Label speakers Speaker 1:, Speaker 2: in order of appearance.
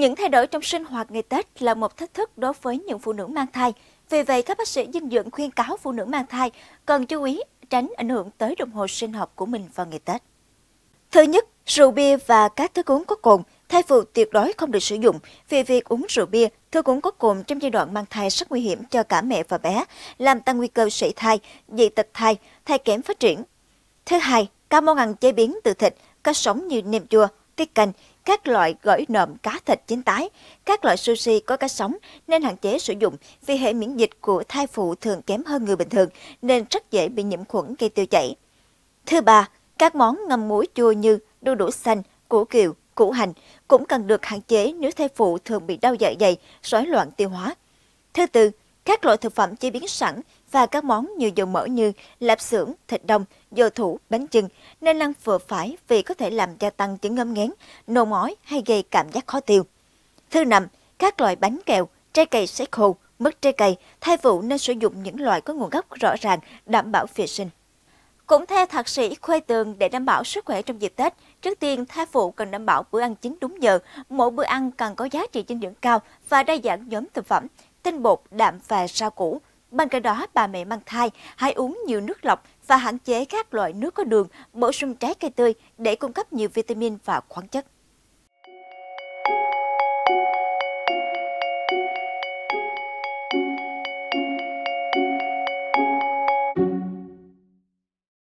Speaker 1: Những thay đổi trong sinh hoạt ngày Tết là một thách thức đối với những phụ nữ mang thai. Vì vậy, các bác sĩ dinh dưỡng khuyên cáo phụ nữ mang thai cần chú ý tránh ảnh hưởng tới đồng hồ sinh học của mình vào ngày Tết. Thứ nhất, rượu bia và các thức uống có cồn thai phụ tuyệt đối không được sử dụng vì việc uống rượu bia, thức uống có cồn trong giai đoạn mang thai rất nguy hiểm cho cả mẹ và bé, làm tăng nguy cơ sảy thai, dị tật thai, thai kém phát triển. Thứ hai, các món ăn chế biến từ thịt, cá sống như nem chua, tiết canh, các loại gỏi nộm cá thịt chín tái, các loại sushi có cá sống nên hạn chế sử dụng vì hệ miễn dịch của thai phụ thường kém hơn người bình thường nên rất dễ bị nhiễm khuẩn gây tiêu chảy. Thứ ba, các món ngâm muối chua như đu đủ xanh, củ kiều, củ hành cũng cần được hạn chế nếu thai phụ thường bị đau dạ dày, rối loạn tiêu hóa. Thứ tư, các loại thực phẩm chế biến sẵn và các món như dầu mỡ như lạp xưởng, thịt đông, dầu thủ, bánh chưng nên ăn vừa phải vì có thể làm gia tăng chứng ngấm ngén, nôn ói hay gây cảm giác khó tiêu. Thứ năm, các loại bánh kẹo, trái cây sẽ khô, mất trái cây, thai phụ nên sử dụng những loại có nguồn gốc rõ ràng, đảm bảo vệ sinh. Cũng theo thạc sĩ Khuê Tường, để đảm bảo sức khỏe trong dịp Tết, trước tiên thai phụ cần đảm bảo bữa ăn chính đúng giờ, mỗi bữa ăn cần có giá trị dinh dưỡng cao và đa dạng nhóm thực phẩm, tinh bột, đạm và rau củ, Bên cạnh đó, bà mẹ mang thai hãy uống nhiều nước lọc và hạn chế các loại nước có đường, bổ sung trái cây tươi để cung cấp nhiều vitamin và khoáng chất.